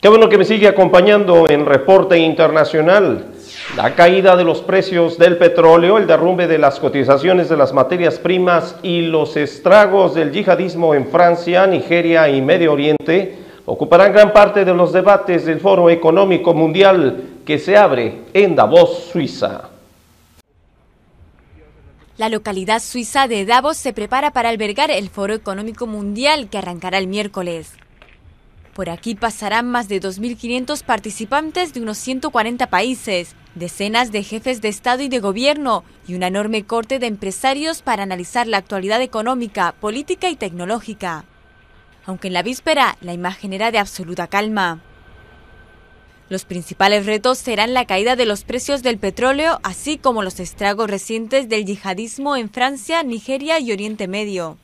Qué bueno que me sigue acompañando en Reporte Internacional. La caída de los precios del petróleo, el derrumbe de las cotizaciones de las materias primas y los estragos del yihadismo en Francia, Nigeria y Medio Oriente ocuparán gran parte de los debates del Foro Económico Mundial que se abre en Davos, Suiza. La localidad suiza de Davos se prepara para albergar el Foro Económico Mundial que arrancará el miércoles. Por aquí pasarán más de 2.500 participantes de unos 140 países, decenas de jefes de Estado y de Gobierno y un enorme corte de empresarios para analizar la actualidad económica, política y tecnológica. Aunque en la víspera la imagen era de absoluta calma. Los principales retos serán la caída de los precios del petróleo, así como los estragos recientes del yihadismo en Francia, Nigeria y Oriente Medio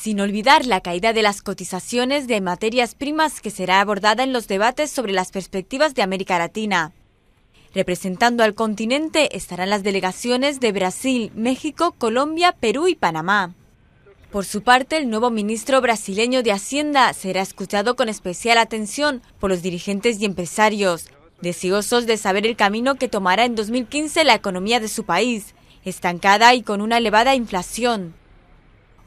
sin olvidar la caída de las cotizaciones de materias primas que será abordada en los debates sobre las perspectivas de América Latina. Representando al continente estarán las delegaciones de Brasil, México, Colombia, Perú y Panamá. Por su parte, el nuevo ministro brasileño de Hacienda será escuchado con especial atención por los dirigentes y empresarios, deseosos de saber el camino que tomará en 2015 la economía de su país, estancada y con una elevada inflación.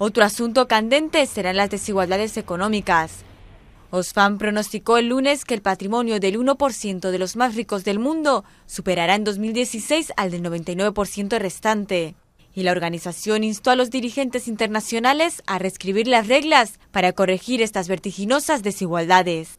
Otro asunto candente serán las desigualdades económicas. OSFAM pronosticó el lunes que el patrimonio del 1% de los más ricos del mundo superará en 2016 al del 99% restante. Y la organización instó a los dirigentes internacionales a reescribir las reglas para corregir estas vertiginosas desigualdades.